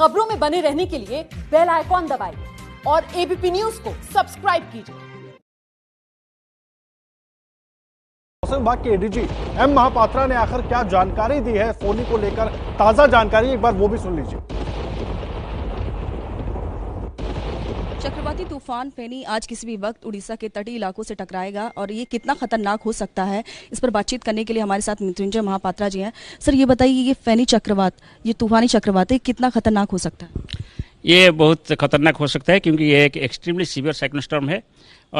खबरों में बने रहने के लिए बेल आइकॉन दबाइए और एबीपी न्यूज को सब्सक्राइब कीजिए मौसम विभाग के एडीजी एम महापात्रा ने आखिर क्या जानकारी दी है फोनी को लेकर ताजा जानकारी एक बार वो भी सुन लीजिए चक्रवाती तूफान फेनी आज किसी भी वक्त उड़ीसा के तटीय इलाकों से टकराएगा और ये कितना खतरनाक हो सकता है इस पर बातचीत करने के लिए हमारे साथ मृत्युंजय महापात्रा जी हैं सर ये बताइए ये फेनी चक्रवात ये तूफानी चक्रवात है कितना खतरनाक हो सकता है ये बहुत खतरनाक हो सकता है क्योंकि ये एक एक्सट्रीमली सीवियर स्टॉर्म है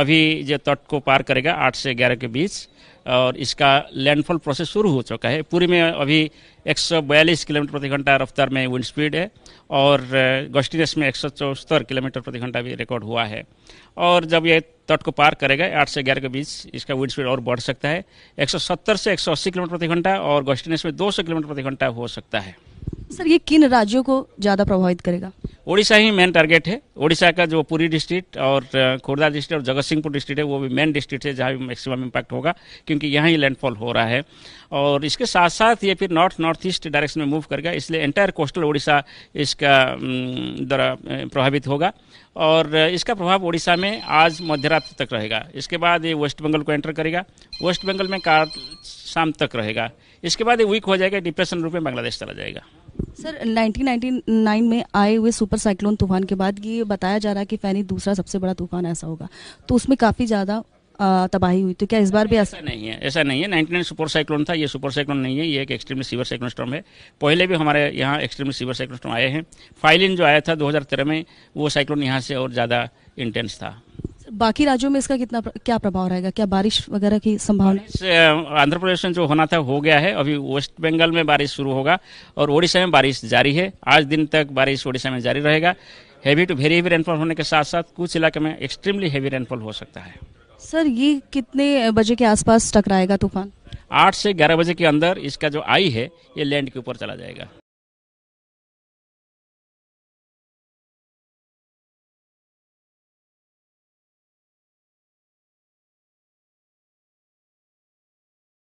अभी जो तट को पार करेगा आठ से ग्यारह के बीच और इसका लैंडफॉल प्रोसेस शुरू हो चुका है पूरी में अभी 142 किलोमीटर प्रति घंटा रफ्तार में विंड स्पीड है और गस्टिनस में एक किलोमीटर प्रति घंटा भी रिकॉर्ड हुआ है और जब ये तट को पार करेगा आठ से ग्यारह के बीच इसका विंड स्पीड और बढ़ सकता है 170 से 180 किलोमीटर प्रति घंटा और गस्टिनस में 200 किलोमीटर प्रति घंटा हो सकता है सर ये किन राज्यों को ज़्यादा प्रभावित करेगा ओडिशा ही मेन टारगेट है ओडिशा का जो पूरी डिस्ट्रिक्ट और खुर्दा डिस्ट्रिक्ट और जगत सिंहपुर डिस्ट्रिक्ट है वो भी मेन डिस्ट्रिक्ट है जहाँ भी मैक्सिमम इम्पैक्ट होगा क्योंकि यहाँ ही लैंडफॉल हो रहा है और इसके साथ साथ ये फिर नॉर्थ नॉर्थ ईस्ट डायरेक्शन में मूव करेगा इसलिए एंटायर कोस्टल ओडिशा इसका द्वारा प्रभावित होगा और इसका प्रभाव ओडिशा में आज मध्यरात्रि तक रहेगा इसके बाद ये वेस्ट बंगाल को एंटर करेगा वेस्ट बंगाल में कार शाम तक रहेगा इसके बाद ये वीक हो जाएगा डिप्रेशन रूप में बांग्लादेश चला जाएगा सर 1999 में आए हुए सुपर साइक्लोन तूफान के बाद ये बताया जा रहा है कि फैनी दूसरा सबसे बड़ा तूफान ऐसा होगा तो उसमें काफ़ी ज़्यादा तबाही हुई तो क्या इस बार भी ऐसा नहीं है ऐसा नहीं है नाइनटी नाइन सुपर साइक्लोन था ये सुपर साइक्लोन नहीं है ये एक एक्सट्रीम सीवर साइक्लोन स्टॉम है पहले भी हमारे यहाँ एक्सट्रीम सीवर साइक्लोन स्टॉम आए हैं फाइलिन जो आया था 2013 में वो साइक्लोन यहाँ से और ज़्यादा इंटेंस था बाकी राज्यों में इसका कितना क्या प्रभाव रहेगा क्या बारिश वगैरह की संभावना आंध्र प्रदेश में जो होना था हो गया है अभी वेस्ट बंगाल में बारिश शुरू होगा और ओडिशा में बारिश जारी है आज दिन तक बारिश ओडिशा में जारी रहेगा heavy to very heavy rainfall होने के साथ साथ कुछ इलाके में एक्सट्रीमली हैवी रेनफॉल हो सकता है सर ये कितने बजे के आसपास टकराएगा तूफान आठ से ग्यारह बजे के अंदर इसका जो आई है ये लैंड के ऊपर चला जाएगा